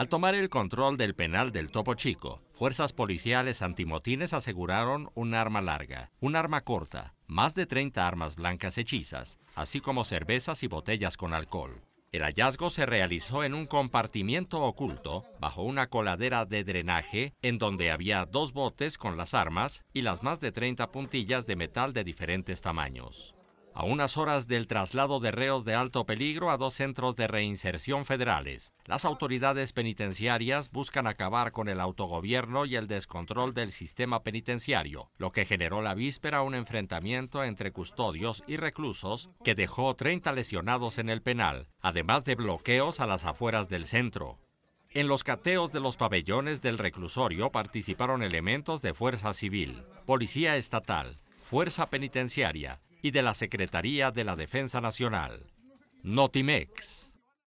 Al tomar el control del penal del Topo Chico, fuerzas policiales antimotines aseguraron un arma larga, un arma corta, más de 30 armas blancas hechizas, así como cervezas y botellas con alcohol. El hallazgo se realizó en un compartimiento oculto bajo una coladera de drenaje en donde había dos botes con las armas y las más de 30 puntillas de metal de diferentes tamaños a unas horas del traslado de reos de alto peligro a dos centros de reinserción federales, las autoridades penitenciarias buscan acabar con el autogobierno y el descontrol del sistema penitenciario, lo que generó la víspera un enfrentamiento entre custodios y reclusos que dejó 30 lesionados en el penal, además de bloqueos a las afueras del centro. En los cateos de los pabellones del reclusorio participaron elementos de Fuerza Civil, Policía Estatal, Fuerza Penitenciaria, y de la Secretaría de la Defensa Nacional. Notimex.